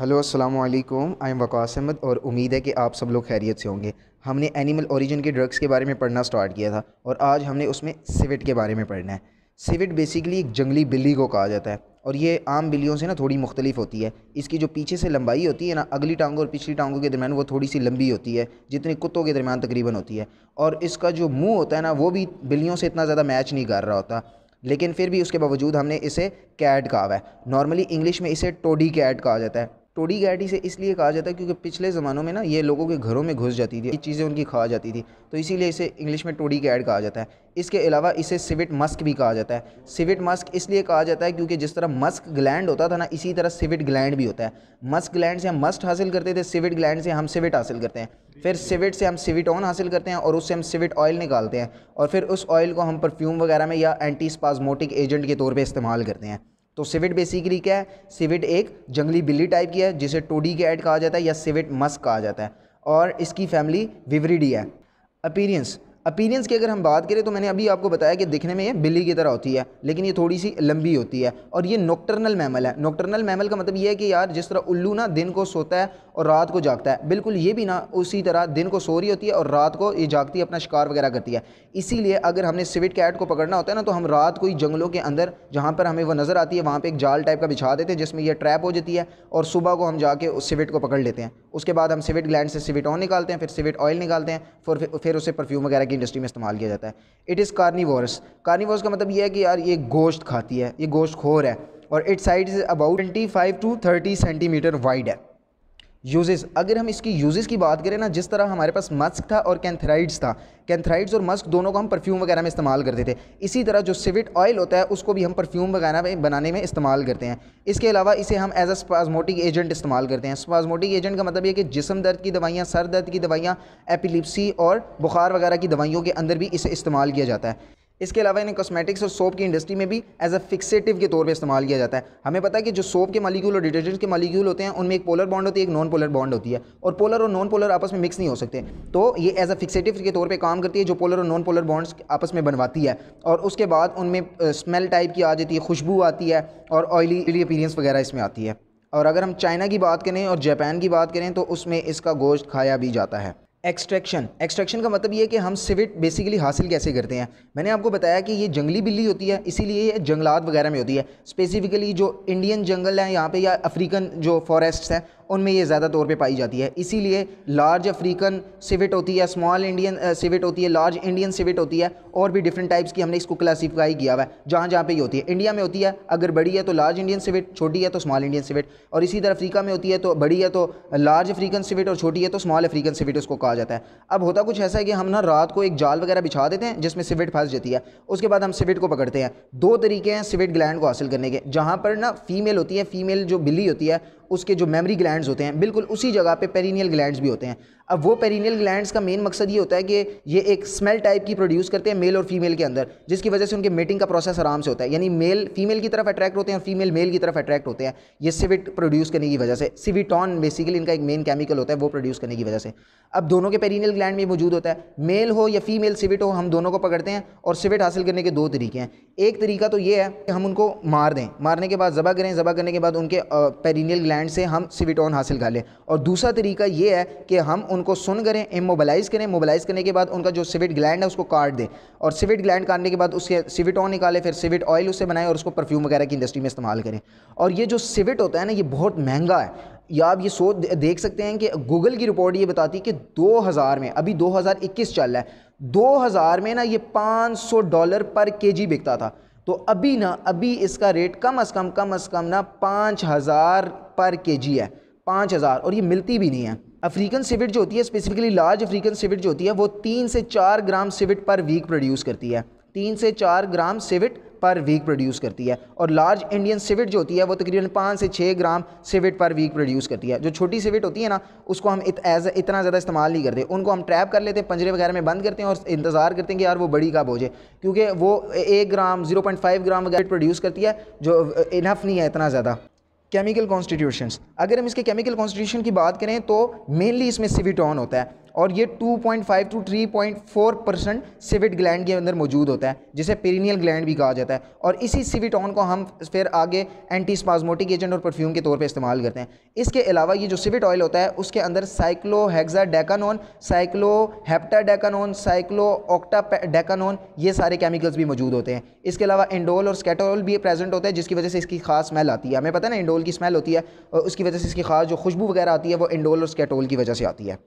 hello अस्सलाम वालेकुम I am Waqas Ahmad और उम्मीद है कि आप सब लोग खैरियत से होंगे हमने एनिमल ओरिजिन के ड्रग्स के बारे में पढ़ना स्टार्ट किया था और आज हमने उसमें सिविट के बारे में पढ़ना है सिविट बेसिकली एक जंगली बिल्ली को कहा जाता है और ये आम बिल्लियों से ना थोड़ी मुख्तलिफ होती है इसकी जो पीछे से लंबाई होती है ना अगली टांगों और पिछली टांगों के दरमियान वो थोड़ी सी लंबी होती है जितने कुत्तों के दरमियान तकरीबन होती है और इसका जो मुँह होता है ना वो भी बिल्लियों से इतना ज़्यादा मैच नहीं कर रहा होता लेकिन फिर भी उसके बावजूद हमने इसे कैट कहा है नॉर्मली इंग्लिश में इसे टोडी कैट कहा जाता है टोडी गैटी से इसलिए कहा जाता है क्योंकि पिछले ज़मानों में ना ये लोगों के घरों में घुस जाती थी ये चीज़ें उनकी खा जाती थी तो इसीलिए इसे इंग्लिश में टोडी गैड कहा जाता है इसके अलावा इसे सिविट मस्क भी कहा जाता है सिविट मस्क इसलिए कहा जाता है क्योंकि जिस तरह मस्क ग्लैंड होता था ना इसी तरह सिविट ग्लैंड भी होता है मस्क ग्लैंड से हम मस्ट हासिल करते थे सिविट ग्लैंड से हम सिविट हासिल करते हैं फिर सिविट से हम सिविट ऑन हासिल करते हैं और उससे हम सिविट ऑयल निकालते हैं और फिर उस ऑयल को हम परफ्यूम वगैरह में या एंटी स्पाजमोटिक एजेंट के तौर पर इस्तेमाल करते हैं तो सिविट बेसिकली क्या है सिविट एक जंगली बिल्ली टाइप की है जिसे टोडी के ऐड कहा जाता है या सिविट मस्क कहा जाता है और इसकी फैमिली विवरीडी है अपीरियंस अपीरियंस की अगर हम बात करें तो मैंने अभी आपको बताया कि दिखने में ये बिल्ली की तरह होती है लेकिन ये थोड़ी सी लंबी होती है और ये नोक्टर्नल मैमल है नोक्टर्नल मैमल का मतलब ये है कि यार जिस तरह उल्लू ना दिन को सोता है और रात को जागता है बिल्कुल ये भी ना उसी तरह दिन को सो रही होती है और रात को ये जागती है अपना शिकार वगैरह करती है इसीलिए अगर हमने सिविट कैट को पकड़ना होता है ना तो हम रात को ही जंगलों के अंदर जहाँ पर हमें वो नज़र आती है वहाँ पर एक जाल टाइप का बिछा देते हैं जिसमें यह ट्रैप हो जाती है और सुबह को हम जाके उस सिविट को पकड़ लेते हैं उसके बाद हम सिविट ग्लैंड से सिविट ऑन निकालते हैं फिर सिविट ऑयल निकालते हैं फिर फिर उसे परफ्यूम वगैरह की इंडस्ट्री में इस्तेमाल किया जाता है इट इज़ कार्निवर्स कार्निवर्स का मतलब यह है कि यार ये गोश्त खाती है ये गोश्त खोर है और its size about twenty five to thirty centimetre wide है यूजेस अगर हम इसकी यूजेस की बात करें ना जिस तरह हमारे पास मस्क था और कैंथराइड्स था कैंथराइड्स और मस्क दोनों को हम परफ्यूम वगैरह में इस्तेमाल करते थे इसी तरह जो सिविट ऑयल होता है उसको भी हम परफ्यूम वगैरह में बनाने में इस्तेमाल करते हैं इसके अलावा इसे हम एज अ स्पाजमोटिक एजेंट इस्तेमाल करते हैं स्पाजमोटिक एजेंट का मतलब यह कि जिसम दर्द की दवाइयाँ सर दर्द की दवाइयाँ एपिलिप्सी और बुखार वगैरह की दवाइयों के अंदर भी इसे इस्तेमाल किया जाता है इसके अलावा इन्हें कॉस्मेटिक्स और सोप की इंडस्ट्री में भी एज अ फिक्सेटिव के तौर पे इस्तेमाल किया जाता है हमें पता है कि जो सोप के मालिक्यूल और डिटर्जेंट के मालिक्यूल होते हैं उनमें एक पोलर बॉन्ड होती है एक नॉन पोलर बॉन्ड होती है और पोलर और नॉन पोलर आपस में मिक्स नहीं हो सकते तो ये एज अ फिक्सेटिव के तौर पर काम करती है जो पोलर और नॉन पोलर बॉन्ड्स आपस में बनवाती है और उसके बाद उनमें स्मेल टाइप की आ जाती है खुशबू आती है और ऑयली अपीरियंस वगैरह इसमें आती है और अगर हम चाइना की बात करें और जापान की बात करें तो उसमें इसका गोश्त खाया भी जाता है एक्सट्रैक्शन एक्सट्रैक्शन का मतलब ये है कि हम सिविट बेसिकली हासिल कैसे करते हैं मैंने आपको बताया कि ये जंगली बिल्ली होती है इसीलिए ये जंगलात वगैरह में होती है स्पेसिफिकली जो इंडियन जंगल हैं यहाँ पे या अफ्रीकन जो फॉरेस्ट हैं उनमें ये ज़्यादा तौर पे पाई जाती है इसीलिए लार्ज अफ्रीकन सिविट होती है स्मॉल इंडियन सिविट होती है लार्ज इंडियन सिविट होती है और भी डिफरेंट टाइप्स की हमने इसको क्लासीफाई किया हुआ है जहाँ जहाँ पर ये होती है इंडिया में होती है अगर बड़ी है तो लार्ज इंडियन सिविट छोटी है तो स्मॉल इंडियन सिविट और इसी तरह अफ्रीका में होती है तो बड़ी है तो लार्ज अफ्रीकन सिविट और छोटी है तो स्मॉल अफ्रीकन सिविट उसको कहा जाता है अब होता कुछ ऐसा है कि हम ना रात को एक जाल वगैरह बिछा देते हैं जिसमें सिविट फंस जाती है उसके बाद हम सिविट को पकड़ते हैं दो तरीके हैं सिविट ग्लैंड को हासिल करने के जहाँ पर ना फीमेल होती है फीमेल जो बिल्ली होती है उसके जो मेमरी ग्लैंड्स होते हैं बिल्कुल उसी जगह पे पेरिनियल ग्लैंड्स भी होते हैं अब वो पेरिनियल ग्लैंड्स का मेन मकसद ये होता है कि ये एक स्मेल टाइप की प्रोड्यूस करते हैं मेल और फीमेल के अंदर जिसकी वजह से उनके मेटिंग का प्रोसेस आराम से होता है यानी मेल फीमेल की तरफ अट्रैक्ट होते हैं और फीमेल मेल की तरफ अट्रैक्ट होते हैं ये सिविट प्रोड्यूस करने की वजह से सिविटॉन बेसिकली इनका एक मेन केमिकल होता है वो प्रोड्यूस करने की वजह से अब दोनों के पेरिनियल ग्लैंड में मौजूद होता है मेल हो या फीमेल सिविट हो हम दोनों को पकड़ते हैं और सिविट हासिल करने के दो तरीके हैं एक तरीका तो ये है कि हम उनको मार दें मारने के बाद ज़बा करें ज़बा करने के बाद उनके पेरिनियल ग्लैंड स्टैंड से हम सिविटोन हासिल कर लें और दूसरा तरीका ये है कि हम उनको सुन करें इमोबलाइज़ करें मोबलाइज़ करने के बाद उनका जो सिविट ग्लैंड है उसको काट दें और सिविट ग्लैंड काटने के बाद उसके सिविटोन निकालें फिर सिविट ऑयल उससे बनाएं और उसको परफ्यूम वगैरह की इंडस्ट्री में इस्तेमाल करें और ये जो सिविट होता है ना ये बहुत महंगा है या आप ये सोच देख सकते हैं कि गूगल की रिपोर्ट ये बताती है कि 2000 में अभी 2021 चल रहा है 2000 में ना ये 500 डॉलर पर केजी बिकता था तो अभी ना अभी इसका रेट कम अज़ कम कम अज़ कम ना पाँच हज़ार पर के जी है पाँच हज़ार और ये मिलती भी नहीं है अफ्रीकन सिविट जो होती है स्पेसिफिकली लार्ज अफ्रीकन सिविट जो होती है वो तीन से चार gram civet per week produce करती है तीन से चार gram civet per week produce करती है और लार्ज इंडियन सिविट जो होती है वो तकरीबन पाँच से छः gram civet per week produce करती है जो छोटी सिविट होती है ना उसको हम इत, एज इतना ज़्यादा इस्तेमाल नहीं करते उनको हम ट्रैप कर लेते हैं पंजरे वगैरह में बंद करते हैं और इंतज़ार करते हैं कि यार वो बड़ी कब हो जाए क्योंकि वो एक gram zero point five gram वगैरह प्रोड्यूस करती है जो इनफ नहीं है इतना ज़्यादा केमिकल कॉन्स्टिट्यूशन अगर हम इसके केमिकल कॉन्स्टिट्यूशन की बात करें तो मेनली इसमें सिविटॉन होता है और ये 2.5 टू 3.4 परसेंट सिविट ग्लैंड के अंदर मौजूद होता है जिसे पेरिनियल ग्लैंड भी कहा जाता है और इसी सिविटॉन को हम फिर आगे एंटी स्पाजमोटिक एजेंट और परफ्यूम के तौर पर इस्तेमाल करते हैं इसके अलावा ये जो सिविट ऑयल होता है उसके अंदर cyclohexadecanone cycloheptadecanone cyclooctadecanone ये सारे केमिकल्स भी मौजूद होते हैं इसके अलावा इंडोल और स्केटोल भी प्रेजेंट होता है जिसकी वजह से इसकी खास स्मेल आती है हमें पता है ना इंडोल की स्मेल होती है उसकी वजह से इसकी खास जो खुशबू वगैरह आती है वो इंडोल और स्केटोल की वजह से आती है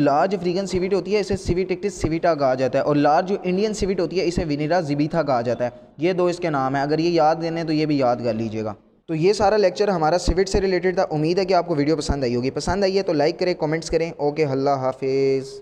लार्ज अफ्रीकन सीविट होती है इसे सिविटिक्टिस सिविटा कहा जाता है और लार्ज जो इंडियन सिविट होती है इसे विनिरा जिबीथा कहा जाता है ये दो इसके नाम है अगर ये याद देने तो ये भी याद कर लीजिएगा तो ये सारा लेक्चर हमारा सिविट से रिलेटेड था उम्मीद है कि आपको वीडियो पसंद आई होगी पसंद आई है तो लाइक करें कमेंट्स करें ओके अल्लाह हाफिज़